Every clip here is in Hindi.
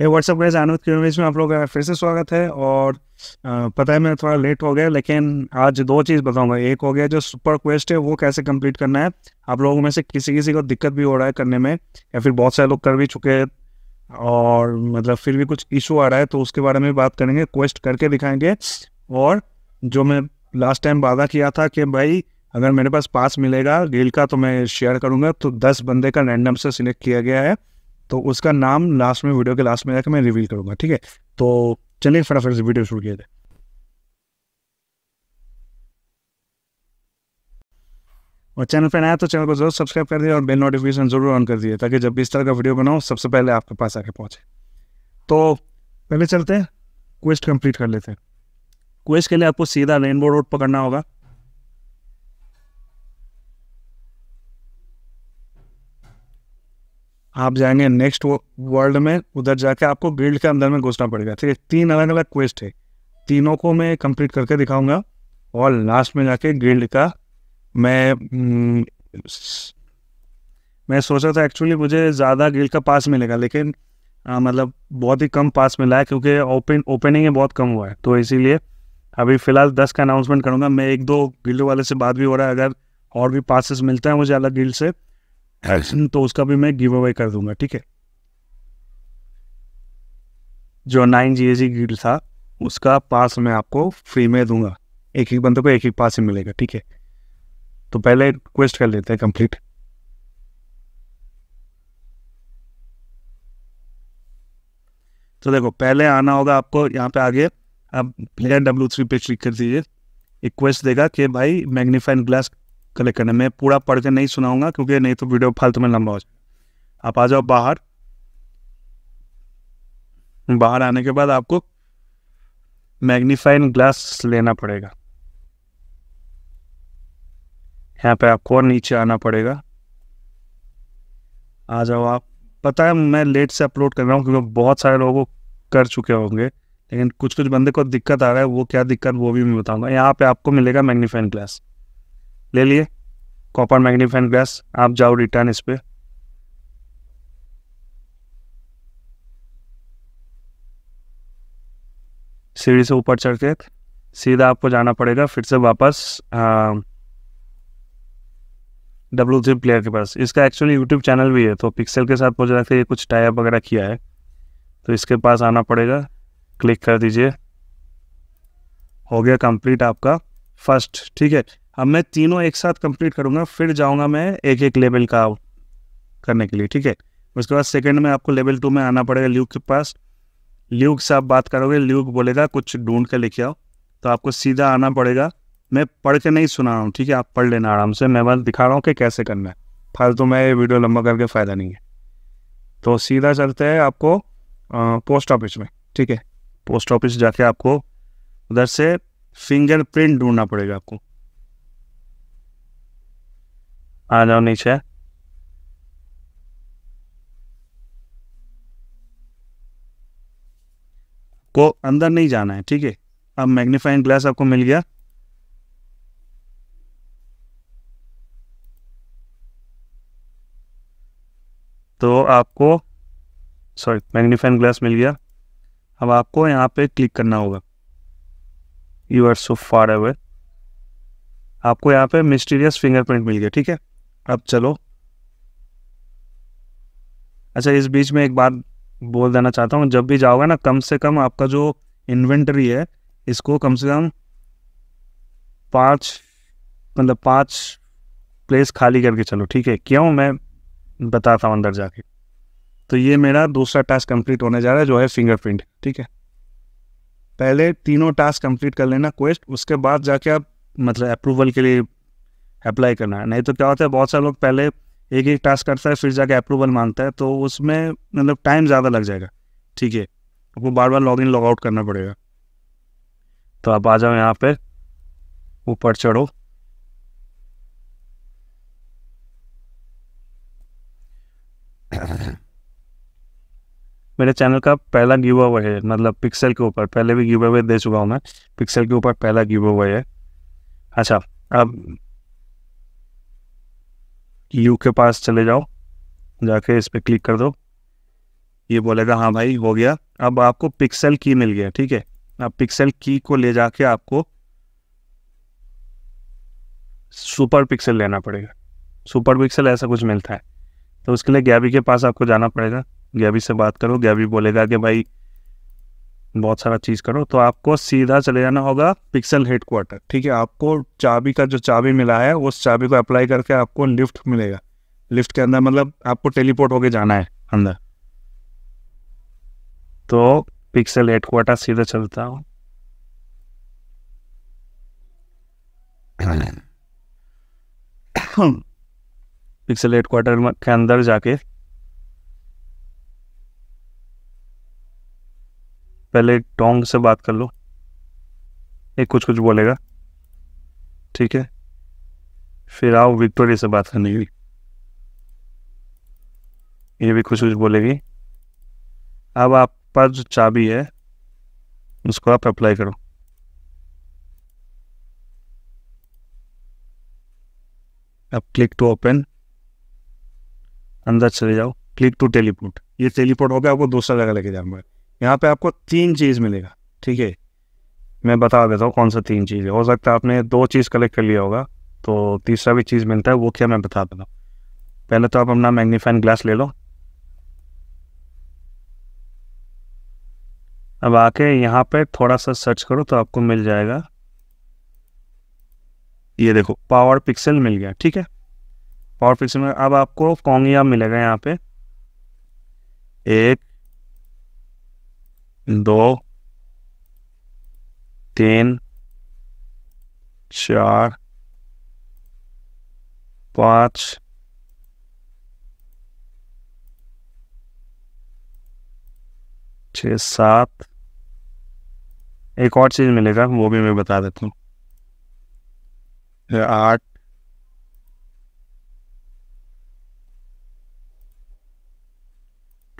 ये व्हाट्सअप गैस आनंद के में आप लोग का फिर से स्वागत है और पता है मैं थोड़ा लेट हो गया लेकिन आज दो चीज़ बताऊंगा एक हो गया जो सुपर क्वेस्ट है वो कैसे कंप्लीट करना है आप लोगों में से किसी किसी को दिक्कत भी हो रहा है करने में या फिर बहुत सारे लोग कर भी चुके हैं और मतलब फिर भी कुछ इशू आ रहा है तो उसके बारे में बात करेंगे क्वेस्ट करके दिखाएंगे और जो मैं लास्ट टाइम वादा किया था कि भाई अगर मेरे पास पास मिलेगा गेल का तो मैं शेयर करूँगा तो दस बंदे का रैंडम से सिलेक्ट किया गया है तो उसका नाम लास्ट में वीडियो के लास्ट में जाकर मैं रिवील करूंगा ठीक है तो चलिए फटाफट से वीडियो शुरू किया जाए और चैनल पर नया तो चैनल को जरूर सब्सक्राइब कर दिए और बेल नोटिफिकेशन जरूर ऑन कर दिए ताकि जब भी इस तरह का वीडियो बनाओ सबसे पहले आपके पास आके पहुंचे तो पहले चलते हैं क्वेस्ट कंप्लीट कर लेते हैं क्वेस्ट के लिए आपको सीधा रेनबो रोड पकड़ना होगा आप जाएंगे नेक्स्ट वर्ल्ड में उधर जाके आपको गिल्ड के अंदर में घुसना पड़ेगा ठीक है तीन अलग अलग क्वेस्ट है तीनों को मैं कंप्लीट करके दिखाऊंगा और लास्ट में जाके गिल्ड का मैं हम्म, मैं सोच रहा था एक्चुअली मुझे ज़्यादा गिल्ड का पास मिलेगा लेकिन आ, मतलब बहुत ही कम पास मिला है क्योंकि ओपन ओपनिंग है बहुत कम हुआ है तो इसीलिए अभी फ़िलहाल दस का अनाउंसमेंट करूँगा मैं एक दो गिल्ड वाले से बात भी हो रहा है अगर और भी पासिस मिलते हैं मुझे अलग गिल्ड से Hmm, तो उसका भी मैं गिव अवे कर दूंगा ठीक है जो नाइन जी एस गिल्ड था उसका पास मैं आपको फ्री में दूंगा एक एक बंदे को एक एक पास ही मिलेगा ठीक है तो पहले क्वेस्ट कर लेते हैं कंप्लीट तो देखो पहले आना होगा आपको यहाँ पे आगे आप प्लेयर डब्ल्यू थ्री पे क्लिक कर दीजिए एक क्वेस्ट देगा कि भाई मैग्नीफाइन ग्लास कलेक्ट करना मैं पूरा पढ़ के नहीं सुनाऊंगा क्योंकि नहीं तो वीडियो फालतू में लंबा हो जाएगा आप आ जाओ बाहर बाहर आने के बाद आपको मैग्नीफाइंग ग्लास लेना पड़ेगा यहाँ पे आपको और नीचे आना पड़ेगा आ जाओ आप पता है मैं लेट से अपलोड कर रहा हूँ क्योंकि बहुत सारे लोग कर चुके होंगे लेकिन कुछ कुछ बंदे को दिक्कत आ रहा है वो क्या दिक्कत वो भी मैं बताऊंगा यहाँ पे आपको मिलेगा मैग्नीफाइंग ग्लास ले लिए कॉपर मैग्नीफाइन ग्लास आप जाओ रिटर्न इस पर सीढ़ी से ऊपर चढ़ के सीधा आपको जाना पड़ेगा फिर से वापस डब्लू थ्री प्लेयर के पास इसका एक्चुअली यूट्यूब चैनल भी है तो पिक्सल के साथ मुझे लगता कुछ टाइप वगैरह किया है तो इसके पास आना पड़ेगा क्लिक कर दीजिए हो गया कंप्लीट आपका फर्स्ट ठीक है अब मैं तीनों एक साथ कंप्लीट करूंगा फिर जाऊँगा मैं एक एक लेवल का करने के लिए ठीक है उसके बाद सेकेंड में आपको लेवल टू में आना पड़ेगा ल्यूक के पास ल्यूक से आप बात करोगे ल्यूक बोलेगा कुछ ढूंढ कर लेके आओ तो आपको सीधा आना पड़ेगा मैं पढ़ के नहीं सुना रहा हूँ ठीक है आप पढ़ लेना आराम से मैं बस दिखा रहा हूँ कि कैसे करना है फालतू तो मैं ये वीडियो लंबा करके फ़ायदा नहीं है तो सीधा चलते हैं आपको आ, पोस्ट ऑफिस में ठीक है पोस्ट ऑफिस जाके आपको उधर से फिंगरप्रिंट ढूंढना पड़ेगा आपको आ जाओ नीचे को अंदर नहीं जाना है ठीक है अब मैग्नीफाइंग ग्लास आपको मिल गया तो आपको सॉरी मैग्नीफाइंग ग्लास मिल गया अब आपको यहाँ पे क्लिक करना होगा you are so far away आपको यहाँ पे मिस्टीरियस फिंगरप्रिंट मिल गया ठीक है अब चलो अच्छा इस बीच में एक बात बोल देना चाहता हूँ जब भी जाओगे ना कम से कम आपका जो इन्वेंट्री है इसको कम से कम पांच मतलब पांच प्लेस खाली करके चलो ठीक है क्यों मैं बताता हूँ अंदर जाके तो ये मेरा दूसरा टास्क कंप्लीट होने जा रहा है जो है फिंगरप्रिंट ठीक है पहले तीनों टास्क कंप्लीट कर लेना क्वेस्ट उसके बाद जाके आप मतलब अप्रूवल के लिए अप्लाई करना है नहीं तो क्या होता है बहुत सारे लोग पहले एक एक टास्क करता है फिर जाके अप्रूवल मांगता है तो उसमें मतलब टाइम ज़्यादा लग जाएगा ठीक है आपको बार बार लॉग इन लॉग आउट करना पड़ेगा तो आप आ जाओ यहाँ पर ऊपर चढ़ो मेरे चैनल का पहला गिव अवे है मतलब पिक्सल के ऊपर पहले भी गिव अवे दे चुका हूँ मैं पिक्सल के ऊपर पहला गिव अवे है अच्छा अब यू के पास चले जाओ जाके इस पर क्लिक कर दो ये बोलेगा हाँ भाई हो गया अब आपको पिक्सल की मिल गया ठीक है अब पिक्सल की को ले जाके आपको सुपर पिक्सल लेना पड़ेगा सुपर पिक्सल ऐसा कुछ मिलता है तो उसके लिए गैबी के पास आपको जाना पड़ेगा गैबी से बात करो गैबी बोलेगा कि भाई बहुत सारा चीज़ करो तो आपको सीधा चले जाना होगा पिक्सल हेडक्वार्टर ठीक है आपको चाबी का जो चाबी मिला है उस चाबी को अप्लाई करके आपको लिफ्ट मिलेगा लिफ्ट के अंदर मतलब आपको टेलीपोर्ट होके जाना है अंदर तो पिक्सल हेडक्वार्टर सीधा चलता हूँ पिक्सल हेडक्वार्टर के अंदर जाके पहले टोंग से बात कर लो ये कुछ कुछ बोलेगा ठीक है फिर आओ विक्टोरिया से बात करने की ये भी कुछ कुछ बोलेगी अब आप पर जो चाबी है उसको आप अप्लाई करो अब क्लिक टू ओपन अंदर चले जाओ क्लिक टू टेलीपोर्ट ये टेलीपोर्ट हो गया आपको दूसरा जगह लेके जाऊंगा यहाँ पे आपको तीन चीज़ मिलेगा ठीक है मैं बता देता हूँ कौन सा तीन चीज़ है हो सकता है आपने दो चीज़ कलेक्ट कर लिया होगा तो तीसरा भी चीज़ मिलता है वो क्या मैं बता देता हूँ पहले तो आप अपना मैग्नीफाइन ग्लास ले लो अब आके यहाँ पे थोड़ा सा सर्च करो तो आपको मिल जाएगा ये देखो पावर पिक्सल मिल गया ठीक है पावर पिक्सल अब आपको कॉन्गिया मिलेगा यहाँ पे एक दो तीन चार पाँच छ सात एक और चीज़ मिलेगा वो भी मैं बता देता हूँ आठ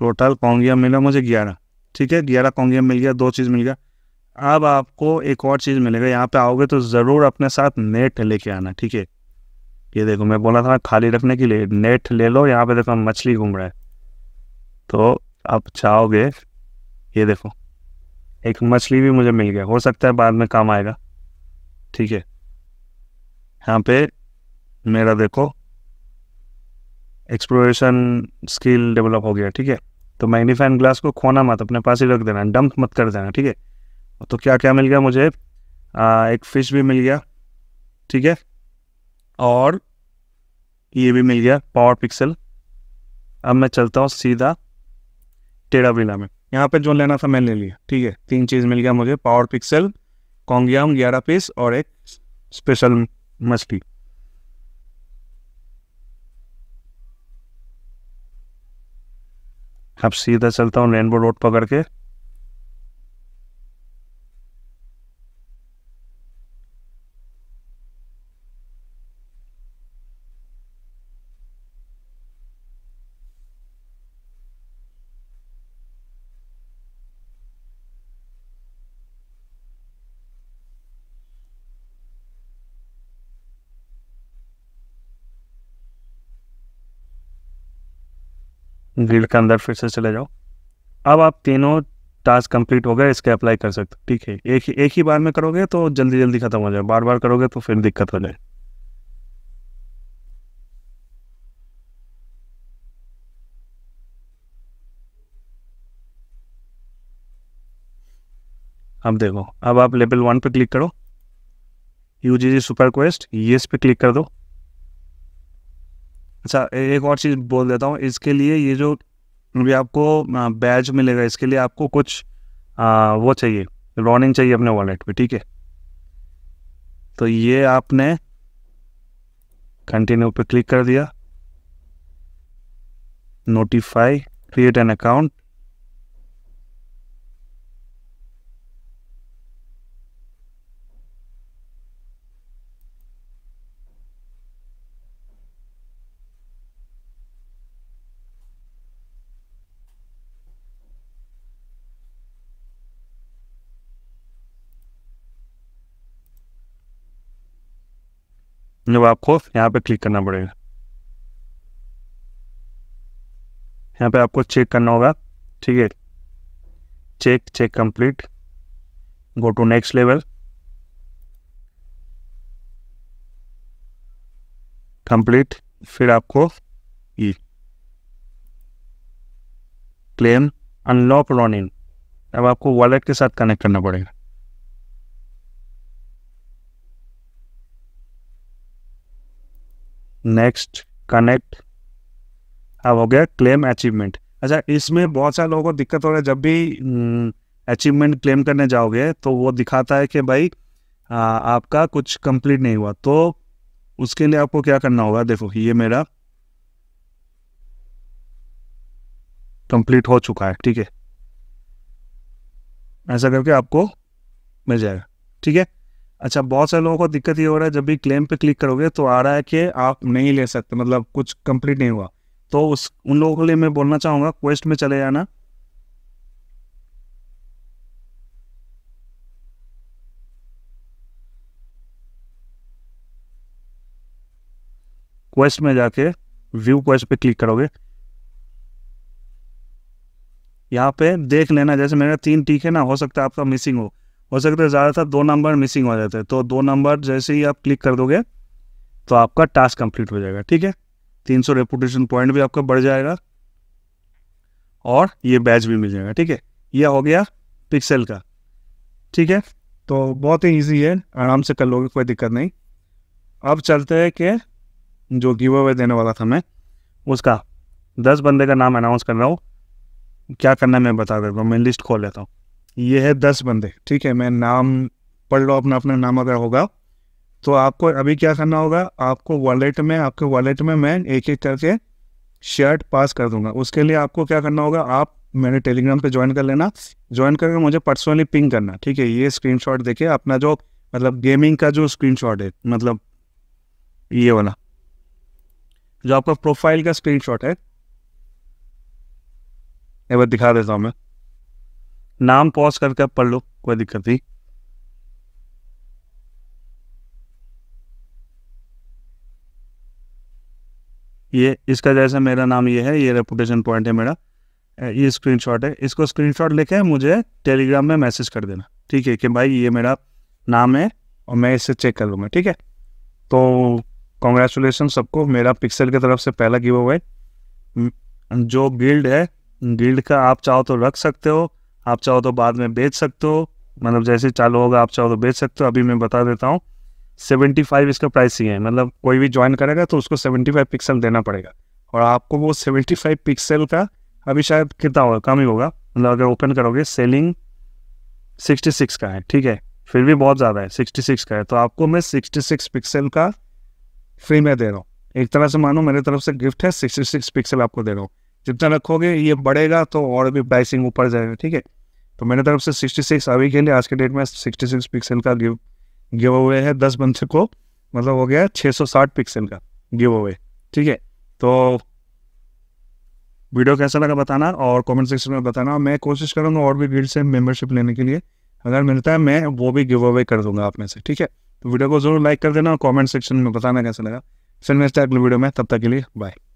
टोटल कौन मिला मुझे ग्यारह ठीक है ग्यारह कॉन्गियम मिल गया दो चीज़ मिल गया अब आपको एक और चीज़ मिलेगा यहाँ पे आओगे तो ज़रूर अपने साथ नेट लेके आना ठीक है ये देखो मैं बोला था खाली रखने के लिए नेट ले लो यहाँ पे देखो मछली घूम रहा है तो आप चाहोगे ये देखो एक मछली भी मुझे मिल गया हो सकता है बाद में काम आएगा ठीक है यहाँ पे मेरा देखो एक्सप्लोरेशन स्किल डेवलप हो गया ठीक है तो मैग्नीफाइंग ग्लास को खोना मत अपने पास ही रख देना डंप मत कर देना ठीक है तो क्या क्या मिल गया मुझे आ, एक फिश भी मिल गया ठीक है और ये भी मिल गया पावर पिक्सल अब मैं चलता हूँ सीधा टेढ़ा बिला में यहाँ पे जो लेना था मैंने ले लिया ठीक है तीन चीज़ मिल गया मुझे पावर पिक्सल कॉन्गियाम ग्यारह पीस और एक स्पेशल मछली अब सीधा चलता हूँ रेनबो रोड पकड़ के ग्रिड के अंदर फिर से चले जाओ अब आप तीनों टास्क कंप्लीट हो गए इसके अप्लाई कर सकते ठीक है एक ही एक ही बार में करोगे तो जल्दी जल्दी ख़त्म हो जाए बार बार करोगे तो फिर दिक्कत हो जाए अब देखो अब आप लेवल वन पे क्लिक करो यूजीजी जी सुपर क्वेस्ट इस पे क्लिक कर दो अच्छा एक और चीज़ बोल देता हूँ इसके लिए ये जो भी आपको बैज मिलेगा इसके लिए आपको कुछ आ, वो चाहिए रॉनिंग चाहिए अपने वॉलेट पे ठीक है तो ये आपने कंटिन्यू पे क्लिक कर दिया नोटिफाई क्रिएट एन अकाउंट जब आपको यहाँ पे क्लिक करना पड़ेगा यहाँ पे आपको चेक करना होगा ठीक है check check complete go to next level complete फिर आपको ये क्लेम अनलॉक लॉन इन अब आपको वॉलेट के साथ कनेक्ट करना पड़ेगा नेक्स्ट कनेक्ट अब हो गया क्लेम अचीवमेंट अच्छा इसमें बहुत सारे लोगों को दिक्कत हो रहा है जब भी हम्म, अचीवमेंट क्लेम करने जाओगे तो वो दिखाता है कि भाई आ, आपका कुछ कंप्लीट नहीं हुआ तो उसके लिए आपको क्या करना होगा देखो ये मेरा कंप्लीट हो चुका है ठीक है ऐसा करके आपको मिल जाएगा ठीक है अच्छा बहुत सारे लोगों को दिक्कत ये हो रहा है जब भी क्लेम पे क्लिक करोगे तो आ रहा है कि आप नहीं ले सकते मतलब कुछ कंप्लीट नहीं हुआ तो उस उन लोगों के लिए मैं बोलना चाहूँगा क्वेस्ट में चले जाना क्वेस्ट में जाके व्यू क्वेस्ट पे क्लिक करोगे यहाँ पे देख लेना जैसे मेरा तीन टीक है ना हो सकता है आपका मिसिंग हो हो सकता है ज़्यादातर दो नंबर मिसिंग हो जाते हैं तो दो नंबर जैसे ही आप क्लिक कर दोगे तो आपका टास्क कंप्लीट हो जाएगा ठीक है 300 रेपुटेशन पॉइंट भी आपका बढ़ जाएगा और ये बैच भी मिल जाएगा ठीक है यह हो गया पिक्सल का ठीक है तो बहुत ही ईजी है आराम से कर लोगे कोई दिक्कत नहीं अब चलते हैं कि जो गिव अवे देने वाला था मैं उसका दस बंदे का नाम अनाउंस कर रहा हूँ क्या करना है मैं बता देता हूँ मैं लिस्ट खोल लेता हूँ ये है दस बंदे ठीक है मैं नाम पढ़ लो अपना अपना नाम अगर होगा तो आपको अभी क्या करना होगा आपको वॉलेट में आपके वॉलेट में मैं एक एक करके शर्ट पास कर दूंगा उसके लिए आपको क्या करना होगा आप मेरे टेलीग्राम पे ज्वाइन कर लेना ज्वाइन करके मुझे पर्सनली पिंग करना ठीक है ये स्क्रीनशॉट देखे अपना जो मतलब गेमिंग का जो स्क्रीनशॉट है मतलब ये वाला जो आपका प्रोफाइल का स्क्रीनशॉट है एक बार दिखा देता हूँ मैं नाम पॉज करके आप पढ़ लो कोई दिक्कत नहीं ये इसका जैसे मेरा नाम ये है ये रेपुटेशन पॉइंट है मेरा ये स्क्रीनशॉट है इसको स्क्रीनशॉट लेके मुझे टेलीग्राम में मैसेज कर देना ठीक है कि भाई ये मेरा नाम है और मैं इसे चेक कर लूँगा ठीक है तो कॉन्ग्रेचुलेसन सबको मेरा पिक्सल की तरफ से पहला गिव अवे जो गिल्ड है गिल्ड का आप चाहो तो रख सकते हो आप चाहो तो बाद में बेच सकते हो मतलब जैसे चालू होगा आप चाहो तो बेच सकते हो अभी मैं बता देता हूँ सेवेंटी फाइव इसका प्राइस ही है मतलब कोई भी ज्वाइन करेगा तो उसको सेवेंटी फाइव पिक्सल देना पड़ेगा और आपको वो सेवेंटी फाइव पिक्सल का अभी शायद कितना होगा कम ही होगा मतलब अगर ओपन करोगे सेलिंग सिक्सटी सिक्स का है ठीक है फिर भी बहुत ज़्यादा है सिक्सटी सिक्स का है तो आपको मैं सिक्सटी सिक्स पिक्सल का फ्री में दे रहा हूँ एक तरह से मानो मेरे तरफ से गिफ्ट है सिक्सटी सिक्स पिक्सल आपको दे रहा हूँ जितना रखोगे ये बढ़ेगा तो और भी प्राइसिंग ऊपर जाएगा ठीक है तो मेरे तरफ से 66 अभी के लिए आज के डेट में 66 पिक्सल का गिव गिव अवे है दस बंदे को मतलब हो गया 660 पिक्सल का गिव अवे ठीक है तो वीडियो कैसा लगा बताना और कमेंट सेक्शन में बताना मैं कोशिश करूँगा और भी भीड़ से मेम्बरशिप लेने के लिए अगर मिलता है मैं वो भी गिव अवे कर दूंगा आप में से ठीक है तो वीडियो को जरूर लाइक कर देना और कॉमेंट सेक्शन में बताना कैसा लगा फिर मिलते अगले वीडियो में तब तक के लिए बाय